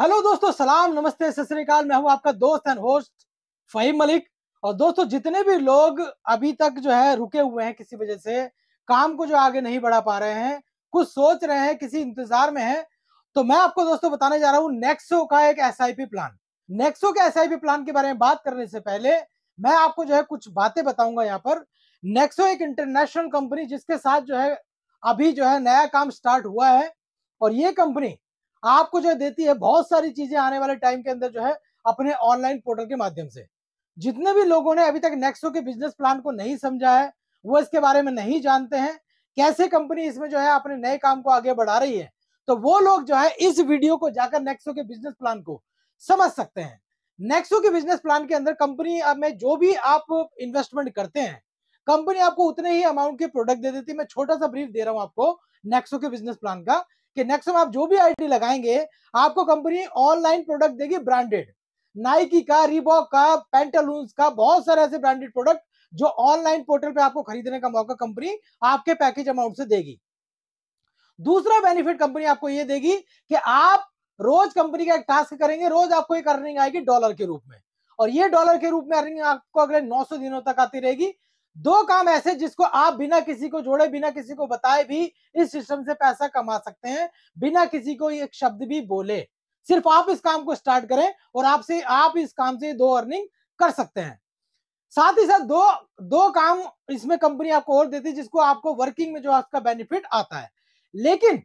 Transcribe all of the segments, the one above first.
hello दोस्तों सलाम नमस्ते सत मैं हूं आपका दोस्त एंड होस्ट फहीम मलिक और दोस्तों जितने भी लोग अभी तक जो है रुके हुए हैं किसी वजह से काम को जो आगे नहीं बढ़ा पा रहे हैं कुछ सोच रहे हैं किसी इंतजार में है तो मैं आपको दोस्तों बताने जा रहा हूं नेक्सो का एक एस प्लान नेक्सो के एस प्लान के बारे में बात करने से पहले मैं आपको जो है कुछ बातें बताऊंगा यहाँ पर नेक्सो एक इंटरनेशनल कंपनी जिसके साथ जो है अभी जो है नया काम स्टार्ट हुआ है और ये कंपनी आपको जो देती है बहुत सारी चीजें आने वाले टाइम के अंदर जो है अपने ऑनलाइन पोर्टल के माध्यम से जितने भी लोगों ने अभी तक नेक्सो के बिजनेस प्लान को नहीं समझा है वो इसके बारे में नहीं जानते हैं कैसे कंपनी इसमें जो है अपने नए काम को आगे बढ़ा रही है तो वो लोग जो है इस वीडियो को जाकर नेक्सो के बिजनेस प्लान को समझ सकते हैं नेक्सो के बिजनेस प्लान के अंदर कंपनी में जो भी आप इन्वेस्टमेंट करते हैं कंपनी आपको उतने ही अमाउंट के प्रोडक्ट दे देती है मैं छोटा सा ब्रीफ दे रहा हूं आपको नेक्सो के बिजनेस प्लान का कि नेक्स्ट आप जो भी आईडी लगाएंगे आपको कंपनी ऑनलाइन प्रोडक्ट देगी ब्रांडेड नाइकी का रिबॉक का पेंटलून का बहुत सारे ऐसे ब्रांडेड प्रोडक्ट जो ऑनलाइन पोर्टल पे आपको खरीदने का मौका कंपनी आपके पैकेज अमाउंट से देगी दूसरा बेनिफिट कंपनी आपको यह देगी कि आप रोज कंपनी का एक टास्क करेंगे रोज आपको एक अर्निंग आएगी डॉलर के रूप में और ये डॉलर के रूप में अर्निंग आपको अगले 900 दिनों तक आती रहेगी दो काम ऐसे जिसको आप बिना किसी को जोड़े बिना किसी को बताए भी इस सिस्टम से पैसा कमा सकते हैं बिना किसी को एक शब्द भी बोले सिर्फ आप इस काम को स्टार्ट करें और आपसे आप इस काम से दो अर्निंग कर सकते हैं साथ ही साथ दो दो काम इसमें कंपनी आपको और देती है जिसको आपको वर्किंग में जो आपका बेनिफिट आता है लेकिन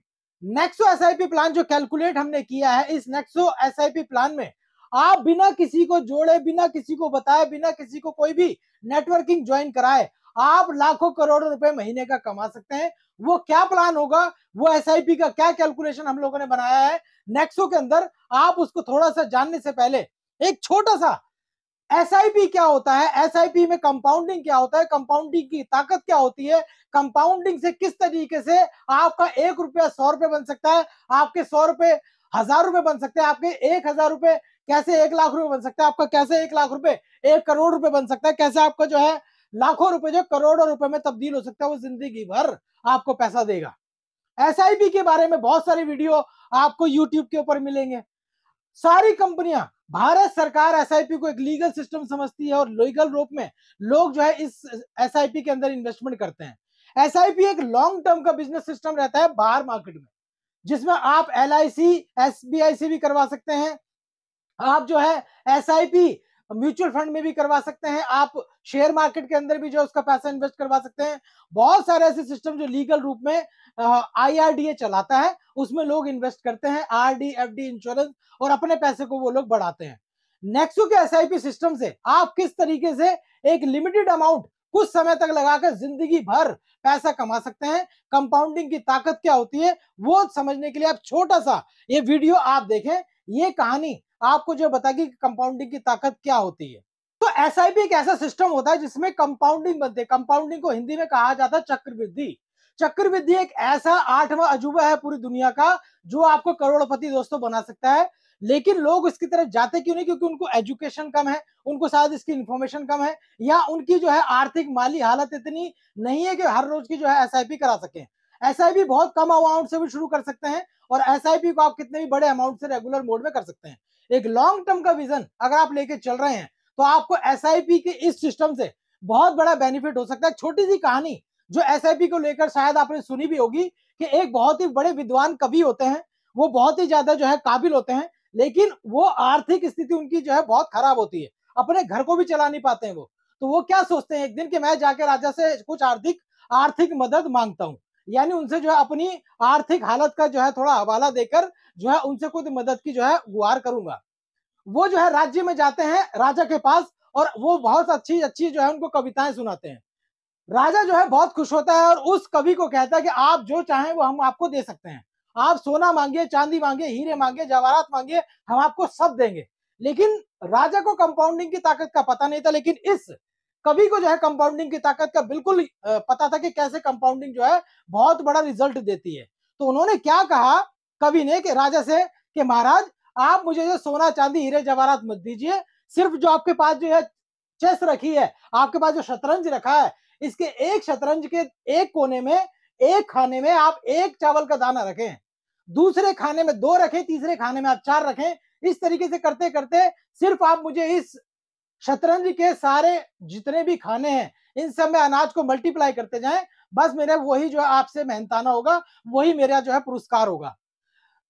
नेक्सो एस प्लान जो कैलकुलेट हमने किया है इस नेक्सो एस प्लान में आप बिना किसी को जोड़े बिना किसी को बताए बिना किसी को कोई भी नेटवर्किंग ज्वाइन कराए आप लाखों करोड़ों रुपए महीने का कमा सकते हैं वो क्या प्लान होगा वो एस का क्या कैलकुलेशन हम लोगों ने बनाया है नेक्सो के अंदर आप उसको थोड़ा सा जानने से पहले एक छोटा सा एस क्या होता है एस में कंपाउंडिंग क्या होता है कंपाउंडिंग की ताकत क्या होती है कंपाउंडिंग से किस तरीके से आपका एक रुपया सौ रुपए बन सकता है आपके सौ रुपए हजार रुपए बन सकते हैं आपके एक हजार रुपए कैसे एक लाख रुपए बन सकता है आपका कैसे एक लाख रुपए एक करोड़ रुपए बन सकता है कैसे आपका जो है लाखों रुपए जो करोड़ों रुपए में तब्दील हो सकता है वो जिंदगी भर आपको पैसा देगा एस के बारे में बहुत सारी वीडियो आपको यूट्यूब के ऊपर मिलेंगे सारी कंपनियां भारत सरकार एस को एक लीगल सिस्टम समझती है और लीगल रूप में लोग जो है इस एस के अंदर इन्वेस्टमेंट करते हैं एस एक लॉन्ग टर्म का बिजनेस सिस्टम रहता है बाहर मार्केट में जिसमें आप एल आई सी से भी करवा सकते हैं आप जो है एस म्यूचुअल फंड में भी करवा सकते हैं आप शेयर मार्केट के अंदर भी जो उसका पैसा इन्वेस्ट करवा सकते हैं बहुत सारे ऐसे सिस्टम जो लीगल रूप में आईआरडीए चलाता है उसमें लोग इन्वेस्ट करते हैं आरडी एफडी इंश्योरेंस और अपने पैसे को वो लोग बढ़ाते हैं नेक्सो के एसआईपी सिस्टम से आप किस तरीके से एक लिमिटेड अमाउंट कुछ समय तक लगाकर जिंदगी भर पैसा कमा सकते हैं कंपाउंडिंग की ताकत क्या होती है वो समझने के लिए आप छोटा सा ये वीडियो आप देखें ये कहानी आपको जो बताएगी कि कंपाउंडिंग की ताकत क्या होती है तो ऐसा भी एक ऐसा सिस्टम होता है जिसमें कंपाउंडिंग बनती है कंपाउंडिंग को हिंदी में कहा जाता है चक्रवृद्धि चक्रवृद्धि एक ऐसा आठवां अजूबा है पूरी दुनिया का जो आपको करोड़पति दोस्तों बना सकता है लेकिन लोग इसकी तरफ जाते क्यों नहीं क्योंकि उनको एजुकेशन कम है उनको शायद इसकी इन्फॉर्मेशन कम है या उनकी जो है आर्थिक माली हालत इतनी नहीं है कि हर रोज की जो है एस करा सके एस बहुत कम अमाउंट से भी शुरू कर सकते हैं और एस को आप कितने भी बड़े अमाउंट से रेगुलर मोड में कर सकते हैं एक लॉन्ग टर्म का विजन अगर आप लेके चल रहे हैं तो आपको एस के इस सिस्टम से बहुत बड़ा बेनिफिट हो सकता है छोटी सी कहानी जो एस को लेकर शायद आपने सुनी भी होगी कि एक बहुत ही बड़े विद्वान कवि होते हैं वो बहुत ही ज्यादा जो है काबिल होते हैं लेकिन वो आर्थिक स्थिति उनकी जो है बहुत खराब होती है अपने घर को भी चला नहीं पाते हैं वो तो वो क्या सोचते हैं एक दिन कि मैं जाके राजा से कुछ आर्थिक आर्थिक मदद मांगता हूँ यानी उनसे जो है अपनी आर्थिक हालत का जो है थोड़ा हवाला देकर जो है उनसे कुछ मदद की जो है गुहार करूंगा वो जो है राज्य में जाते हैं राजा के पास और वो बहुत अच्छी अच्छी जो है उनको कविताएं सुनाते हैं राजा जो है बहुत खुश होता है और उस कवि को कहता है कि आप जो चाहें वो हम आपको दे सकते हैं आप सोना मांगिए चांदी मांगिए हीरे मांगिए जवाहरात मांगिए हम आपको सब देंगे लेकिन राजा को कंपाउंडिंग की ताकत का पता नहीं था लेकिन इस कभी को जो है कंपाउंडिंग की ताकत का बिल्कुल पता था कि कैसे कंपाउंडिंग जो है बहुत बड़ा रिजल्ट देती है तो उन्होंने क्या कहा कवि ने कि राजा से कि महाराज आप मुझे जो सोना चांदी हीरे जवाहरात मत दीजिए सिर्फ जो आपके पास जो है चेस रखी है आपके पास जो शतरंज रखा है इसके एक शतरंज के एक कोने में एक खाने में आप एक चावल का दाना रखें दूसरे खाने में दो रखें तीसरे खाने में आप चार रखें इस तरीके से करते करते सिर्फ आप मुझे इस शतरंज के सारे जितने भी खाने हैं इन सब में अनाज को मल्टीप्लाई करते जाएं बस मेरा वही जो है आपसे मेहनताना होगा वही मेरा जो है पुरस्कार होगा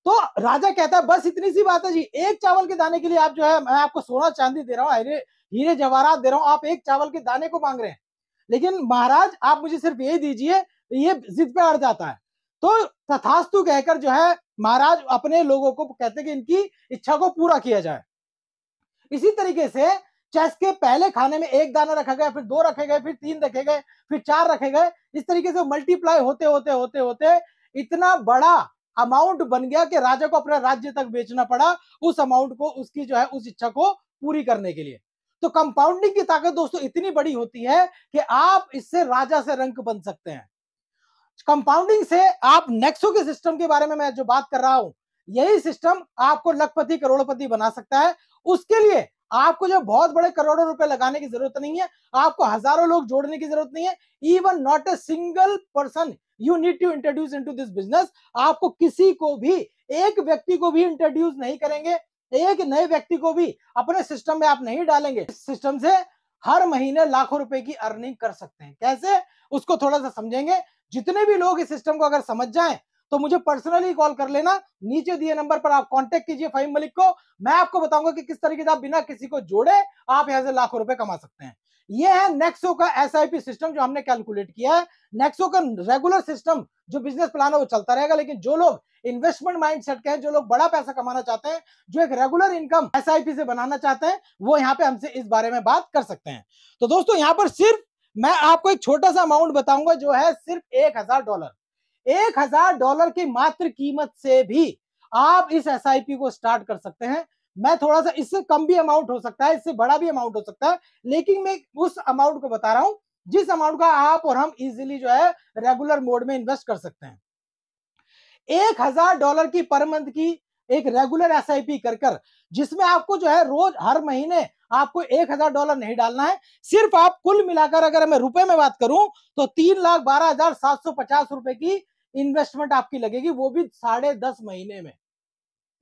तो राजा कहता है बस इतनी सी बात है जी एक चावल के दाने के लिए आप जो है मैं आपको सोना चांदी दे रहा हूँ हीरे हीरे जवाहरात दे रहा हूँ आप एक चावल के दाने को मांग रहे हैं लेकिन महाराज आप मुझे सिर्फ यही दीजिए ये जिद पे अड़ जाता है तो तथास्तु कहकर जो है महाराज अपने लोगों को कहते कि इनकी इच्छा को पूरा किया जाए इसी तरीके से चेस के पहले खाने में एक दाना रखा गया फिर दो रखे गए फिर तीन रखे गए फिर चार रखे गए इस तरीके से मल्टीप्लाई होते होते होते होते इतना बड़ा अमाउंट बन गया कि राजा को अपना राज्य तक बेचना पड़ा उस अमाउंट को उसकी जो है उस इच्छा को पूरी करने के लिए तो कंपाउंडिंग की ताकत दोस्तों इतनी बड़ी होती है कि आप इससे राजा से रंक बन सकते हैं कंपाउंडिंग से आप नेक्सो के सिस्टम के बारे में मैं जो बात कर रहा हूं यही सिस्टम आपको लखपति करोड़पति बना सकता है उसके लिए आपको जो बहुत बड़े करोड़ों रुपए लगाने की जरूरत नहीं है आपको हजारों लोग जोड़ने की जरूरत नहीं है even not a single person you need to introduce into this business आपको किसी को भी एक व्यक्ति को भी इंट्रोड्यूस नहीं करेंगे एक नए व्यक्ति को भी अपने सिस्टम में आप नहीं डालेंगे सिस्टम से हर महीने लाखों रुपए की अर्निंग कर सकते हैं कैसे उसको थोड़ा सा समझेंगे जितने भी लोग इस सिस्टम को अगर समझ जाएं तो मुझे पर्सनली कॉल कर लेना नीचे दिए नंबर पर आप कांटेक्ट कीजिए फहीम मलिक को मैं आपको बताऊंगा कि किस तरीके से आप बिना किसी को जोड़े आप यहां से लाखों रुपए कमा सकते हैं ये है नेक्सो का एस सिस्टम जो हमने कैलकुलेट किया है नेक्सो का रेगुलर सिस्टम जो बिजनेस प्लान है वो चलता रहेगा लेकिन जो लोग इन्वेस्टमेंट माइंडसेट के हैं जो लोग बड़ा पैसा कमाना चाहते हैं जो एक रेगुलर इनकम एस से बनाना चाहते हैं वो यहाँ पे हमसे इस बारे में बात कर सकते हैं तो दोस्तों यहाँ पर सिर्फ मैं आपको एक छोटा सा अमाउंट बताऊंगा जो है सिर्फ एक हजार डॉलर एक हजार डॉलर की मात्र कीमत से भी आप इस एस को स्टार्ट कर सकते हैं मैं थोड़ा सा इससे कम भी अमाउंट हो सकता है इससे बड़ा भी अमाउंट हो सकता है लेकिन मैं उस अमाउंट को बता रहा हूं जिस अमाउंट का आप और हम इजिली जो है रेगुलर मोड में इन्वेस्ट कर सकते हैं एक हजार डॉलर की पर मंथ की एक रेगुलर एस आई पी कर कर जिसमें आपको जो है रोज हर महीने आपको एक हजार डॉलर नहीं डालना है सिर्फ आप कुल मिलाकर अगर मैं रुपए में बात करूं तो तीन लाख बारह हजार सात सौ पचास रुपए की इन्वेस्टमेंट आपकी लगेगी वो भी साढ़े दस महीने में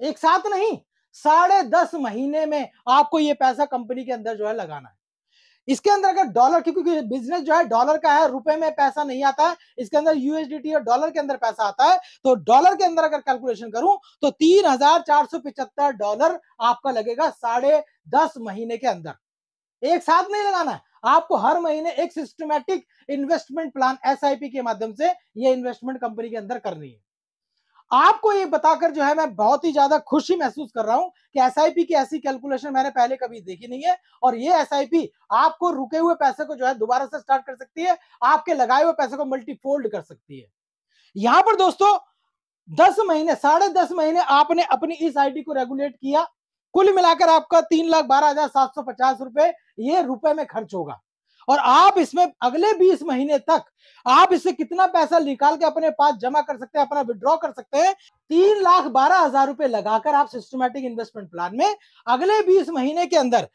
एक साथ नहीं साढ़े दस महीने में आपको ये पैसा कंपनी के अंदर जो है लगाना है इसके अंदर अगर डॉलर क्योंकि बिजनेस जो है डॉलर का है रुपए में पैसा नहीं आता है इसके अंदर यूएसडीटी और डॉलर के अंदर पैसा आता है तो डॉलर के अंदर अगर कैलकुलेशन करूं तो तीन हजार चार सौ पिचहत्तर डॉलर आपका लगेगा साढ़े दस महीने के अंदर एक साथ नहीं लगाना है आपको हर महीने एक सिस्टमेटिक इन्वेस्टमेंट प्लान एस के माध्यम से ये इन्वेस्टमेंट कंपनी के अंदर करनी है आपको ये बताकर जो है मैं बहुत ही ज्यादा खुशी महसूस कर रहा हूं कि एस की ऐसी कैलकुलेशन मैंने पहले कभी देखी नहीं है और ये एस आपको रुके हुए पैसे को जो है दोबारा से स्टार्ट कर सकती है आपके लगाए हुए पैसे को मल्टीफोल्ड कर सकती है यहां पर दोस्तों दस महीने साढ़े दस महीने आपने अपनी इस आईडी को रेगुलेट किया कुल मिलाकर आपका तीन लाख बारह हजार सात सौ पचास रुपए ये रुपए में खर्च होगा और आप इसमें अगले बीस महीने तक आप इससे कितना पैसा निकाल के अपने पास जमा कर सकते हैं अपना विड्रॉ कर सकते हैं तीन लाख बारह हजार रुपए लगाकर आप सिस्टमेटिक इन्वेस्टमेंट प्लान में अगले बीस महीने के अंदर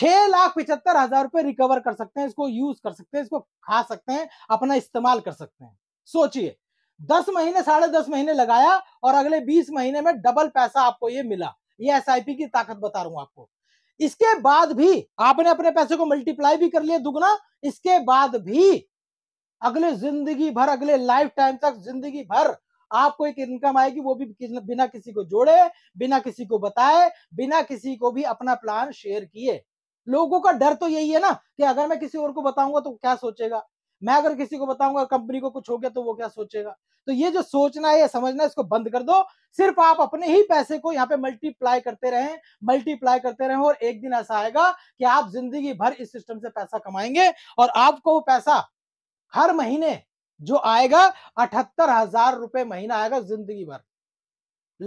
छह लाख पिछहत्तर हजार रुपए रिकवर कर सकते हैं इसको यूज कर सकते हैं इसको खा सकते हैं अपना इस्तेमाल कर सकते हैं सोचिए दस महीने साढ़े दस महीने लगाया और अगले बीस महीने में डबल पैसा आपको ये मिला ये एस की ताकत बता रहा हूं आपको इसके बाद भी आपने अपने पैसे को मल्टीप्लाई भी कर लिया दुगना इसके बाद भी अगले जिंदगी भर अगले लाइफ टाइम तक जिंदगी भर आपको एक इनकम आएगी वो भी बिना किसी को जोड़े बिना किसी को बताए बिना किसी को भी अपना प्लान शेयर किए लोगों का डर तो यही है ना कि अगर मैं किसी और को बताऊंगा तो क्या सोचेगा मैं अगर किसी को बताऊंगा कंपनी को कुछ हो गया तो वो क्या सोचेगा तो ये जो सोचना है समझना है इसको बंद कर दो सिर्फ आप अपने ही पैसे को यहाँ पे मल्टीप्लाई करते रहे मल्टीप्लाई करते रहे और एक दिन ऐसा आएगा कि आप जिंदगी भर इस सिस्टम से पैसा कमाएंगे और आपको वो पैसा हर महीने जो आएगा अठहत्तर हजार रुपए महीना आएगा जिंदगी भर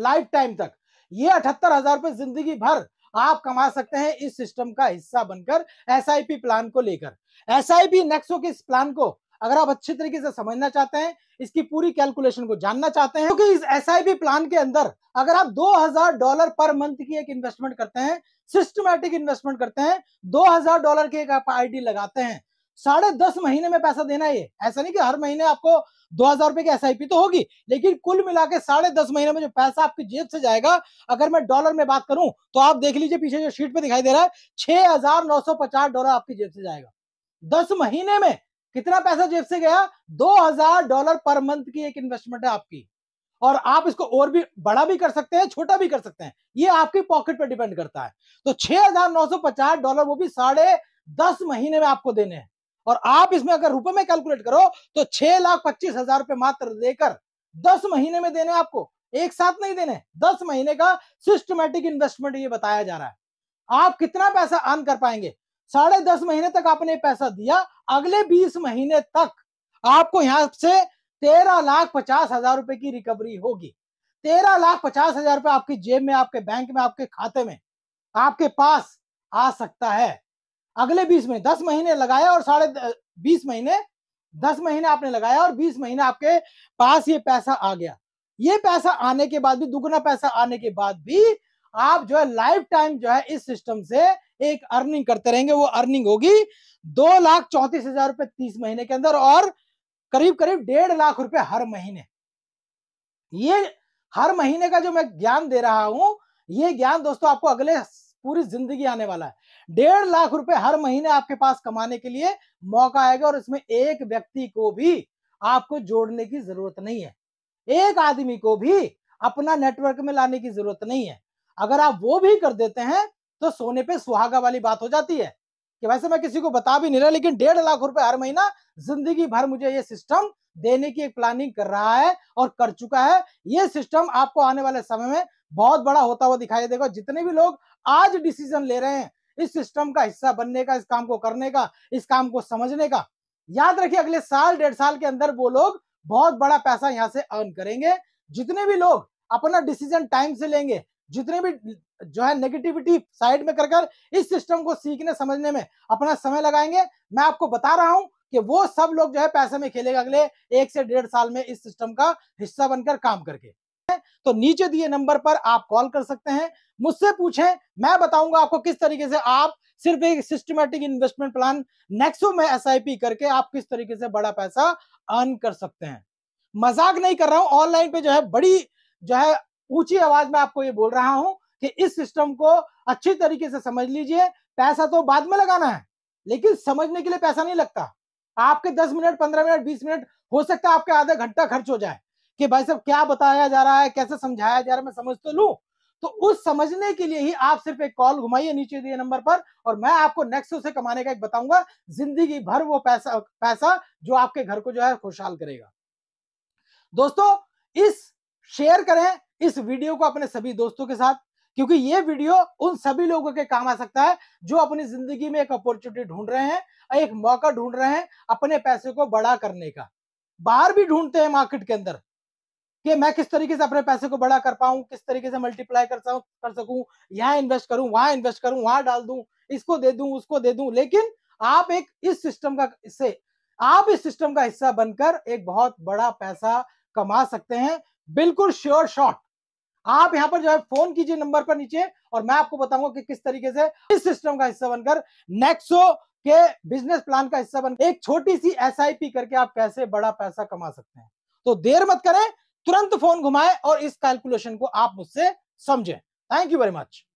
लाइफ टाइम तक ये अठहत्तर हजार रुपए जिंदगी भर आप कमा सकते हैं इस सिस्टम का हिस्सा बनकर एस प्लान को लेकर एस एसआईपी नेक्सो के इस प्लान को अगर आप अच्छे तरीके से समझना चाहते हैं इसकी पूरी कैलकुलेशन को जानना चाहते हैं क्योंकि तो इस एस प्लान के अंदर अगर आप 2000 डॉलर पर मंथ की एक इन्वेस्टमेंट करते हैं सिस्टमेटिक इन्वेस्टमेंट करते हैं 2000 डॉलर की एक आप आईडी लगाते हैं साढ़े दस महीने में पैसा देना है ऐसा नहीं कि हर महीने आपको दो हजार रुपए की एस तो होगी लेकिन कुल मिला के साढ़े दस महीने में जो पैसा आपकी जेब से जाएगा अगर मैं डॉलर में बात करूं तो आप देख लीजिए पीछे जो शीट पे दिखाई दे रहा है छह हजार नौ सौ पचास डॉलर आपकी जेब से जाएगा दस महीने में कितना पैसा जेब से गया दो हजार डॉलर पर मंथ की एक इन्वेस्टमेंट है आपकी और आप इसको और भी बड़ा भी कर सकते हैं छोटा भी कर सकते हैं ये आपकी पॉकेट पर डिपेंड करता है तो छह डॉलर वो भी साढ़े दस महीने में आपको देने हैं और आप इसमें अगर रुपए में कैलकुलेट करो तो छह लाख पच्चीस हजार रुपए मात्र देकर दस महीने में देने आपको एक साथ नहीं देने दस महीने का सिस्टमेटिक इन्वेस्टमेंट ये बताया जा रहा है आप कितना पैसा अर्न कर पाएंगे साढ़े दस महीने तक आपने पैसा दिया अगले बीस महीने तक आपको यहां से तेरह लाख पचास हजार रुपए की रिकवरी होगी तेरह लाख पचास हजार रुपए आपकी जेब में आपके बैंक में आपके खाते में आपके पास आ सकता है अगले बीस महीने दस महीने लगाया और साढ़े बीस महीने दस महीने आपने लगाया और बीस महीने आपके पास ये पैसा आ गया ये पैसा आने के बाद भी दुगना पैसा आने के बाद भी आप जो है लाइफ टाइम जो है इस सिस्टम से एक अर्निंग करते रहेंगे वो अर्निंग होगी दो लाख चौंतीस हजार रुपए तीस महीने के अंदर और करीब करीब डेढ़ लाख रुपए हर महीने ये हर महीने का जो मैं ज्ञान दे रहा हूं ये ज्ञान दोस्तों आपको अगले पूरी जिंदगी आने वाला है डेढ़ लाख रुपए हर महीने आपके पास कमाने के लिए मौका आएगा और इसमें एक व्यक्ति को भी आपको जोड़ने की जरूरत नहीं है एक आदमी को भी अपना नेटवर्क में लाने की जरूरत नहीं है अगर आप वो भी कर देते हैं तो सोने पे सुहागा वाली बात हो जाती है कि वैसे मैं किसी को बता भी नहीं रहा लेकिन डेढ़ लाख रुपए हर महीना जिंदगी भर मुझे ये सिस्टम देने की एक प्लानिंग कर रहा है और कर चुका है ये सिस्टम आपको आने वाले समय में बहुत बड़ा होता हुआ दिखाई देगा जितने भी लोग आज डिसीजन ले रहे हैं इस सिस्टम का हिस्सा बनने का इस काम को करने का इस काम को समझने का याद रखिए अगले साल डेढ़ साल के अंदर वो लोग बहुत बड़ा पैसा यहाँ से अर्न करेंगे जितने भी लोग अपना डिसीजन टाइम से लेंगे जितने भी जो है नेगेटिविटी साइड में कर कर इस सिस्टम को सीखने समझने में अपना समय लगाएंगे मैं आपको बता रहा हूं कि वो सब लोग जो है पैसे में खेलेगा अगले एक से डेढ़ साल में इस सिस्टम का हिस्सा बनकर काम करके तो नीचे दिए नंबर पर आप कॉल कर सकते हैं मुझसे पूछें मैं बताऊंगा आपको किस तरीके से आप सिर्फ एक सिस्टमेटिक इन्वेस्टमेंट प्लान नेक्सो में एस करके आप किस तरीके से बड़ा पैसा अर्न कर सकते हैं मजाक नहीं कर रहा हूं ऑनलाइन पे जो है बड़ी जो है ऊंची आवाज में आपको ये बोल रहा हूं कि इस सिस्टम को अच्छी तरीके से समझ लीजिए पैसा तो बाद में लगाना है लेकिन समझने के लिए पैसा नहीं लगता आपके 10 मिनट 15 मिनट 20 मिनट हो सकता है आपके आधा घंटा खर्च हो जाए कि भाई साहब क्या बताया जा रहा है कैसे समझाया जा रहा है मैं समझ तो लू तो उस समझने के लिए ही आप सिर्फ एक कॉल घुमाइए नीचे दिए नंबर पर और मैं आपको नेक्स्ट उसे कमाने का एक बताऊंगा जिंदगी भर वो पैसा पैसा जो आपके घर को जो है खुशहाल करेगा दोस्तों इस शेयर करें इस वीडियो को अपने सभी दोस्तों के साथ क्योंकि ये वीडियो उन सभी लोगों के काम आ सकता है जो अपनी जिंदगी में एक अपॉर्चुनिटी ढूंढ रहे हैं एक मौका ढूंढ रहे हैं अपने पैसे को बड़ा करने का बाहर भी ढूंढते हैं मार्केट के अंदर कि मैं किस तरीके से अपने पैसे को बड़ा कर पाऊं किस तरीके से मल्टीप्लाई कर सकूं कर सकूं यहाँ इन्वेस्ट करूं वहां इन्वेस्ट करूं वहां डाल दूं इसको दे दूं उसको दे दूं लेकिन आप एक इस सिस्टम का इससे आप इस सिस्टम का हिस्सा बनकर एक बहुत बड़ा पैसा कमा सकते हैं बिल्कुल श्योर शॉट आप यहां पर जो है फोन कीजिए नंबर पर नीचे और मैं आपको बताऊंगा कि किस तरीके से इस सिस्टम का हिस्सा बनकर नेक्सो के बिजनेस प्लान का हिस्सा बनकर एक छोटी सी एस करके आप कैसे बड़ा पैसा कमा सकते हैं तो देर मत करें तुरंत फोन घुमाएं और इस कैलकुलेशन को आप मुझसे समझें थैंक यू वेरी मच